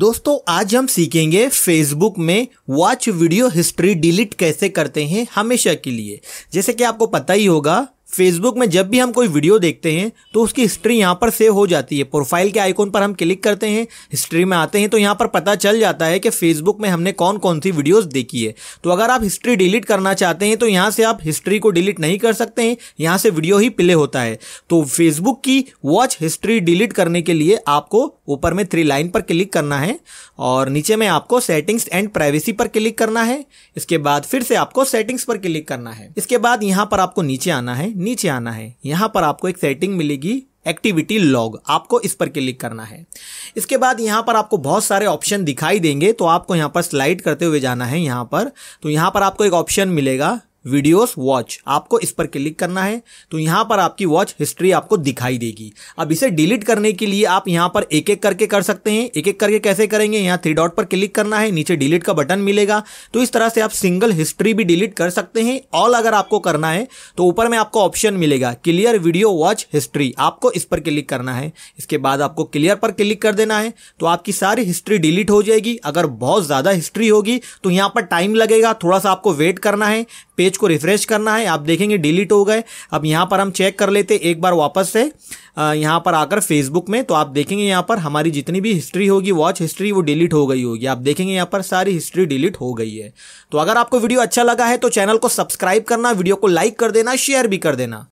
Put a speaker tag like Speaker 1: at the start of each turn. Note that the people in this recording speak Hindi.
Speaker 1: दोस्तों आज हम सीखेंगे फेसबुक में वॉच वीडियो हिस्ट्री डिलीट कैसे करते हैं हमेशा के लिए जैसे कि आपको पता ही होगा फेसबुक में जब भी हम कोई वीडियो देखते हैं तो उसकी हिस्ट्री यहाँ पर सेव हो जाती है प्रोफाइल के आइकॉन पर हम क्लिक करते हैं हिस्ट्री में आते हैं तो यहाँ पर पता चल जाता है कि फेसबुक में हमने कौन कौन सी वीडियोस देखी है तो अगर आप हिस्ट्री डिलीट करना चाहते हैं तो यहाँ से आप हिस्ट्री को डिलीट नहीं कर सकते हैं यहाँ से वीडियो ही प्ले होता है तो फेसबुक की वॉच हिस्ट्री डिलीट करने के लिए आपको ऊपर में थ्री लाइन पर क्लिक करना है और नीचे में आपको सेटिंग्स एंड प्राइवेसी पर क्लिक करना है इसके बाद फिर से आपको सेटिंग्स पर क्लिक करना है इसके बाद यहाँ पर आपको नीचे आना है नीचे आना है यहाँ पर आपको एक सेटिंग मिलेगी एक्टिविटी लॉग आपको इस पर क्लिक करना है इसके बाद यहाँ पर आपको बहुत सारे ऑप्शन दिखाई देंगे तो आपको यहाँ पर स्लाइड करते हुए जाना है यहाँ पर तो यहाँ पर आपको एक ऑप्शन मिलेगा वीडियोस वॉच आपको इस पर क्लिक करना है तो यहां पर आपकी वॉच हिस्ट्री आपको दिखाई देगी अब इसे डिलीट करने के लिए आप यहां पर एक एक करके कर सकते हैं एक एक करके कैसे करेंगे यहां थ्री डॉट पर क्लिक करना है नीचे डिलीट का बटन मिलेगा तो इस तरह से आप सिंगल हिस्ट्री भी डिलीट कर सकते हैं ऑल अगर आपको करना है तो ऊपर में आपको ऑप्शन मिलेगा क्लियर वीडियो वॉच हिस्ट्री आपको इस पर क्लिक करना है इसके बाद आपको क्लियर पर क्लिक कर देना है तो आपकी सारी हिस्ट्री डिलीट हो जाएगी अगर बहुत ज़्यादा हिस्ट्री होगी तो यहां पर टाइम लगेगा थोड़ा सा आपको वेट करना है पेज को रिफ्रेश करना है आप देखेंगे डिलीट हो गए अब यहाँ पर हम चेक कर लेते एक बार वापस से यहाँ पर आकर फेसबुक में तो आप देखेंगे यहाँ पर हमारी जितनी भी हिस्ट्री होगी वॉच हिस्ट्री वो डिलीट हो गई होगी आप देखेंगे यहाँ पर सारी हिस्ट्री डिलीट हो गई है तो अगर आपको वीडियो अच्छा लगा है तो चैनल को सब्सक्राइब करना वीडियो को लाइक कर देना शेयर भी कर देना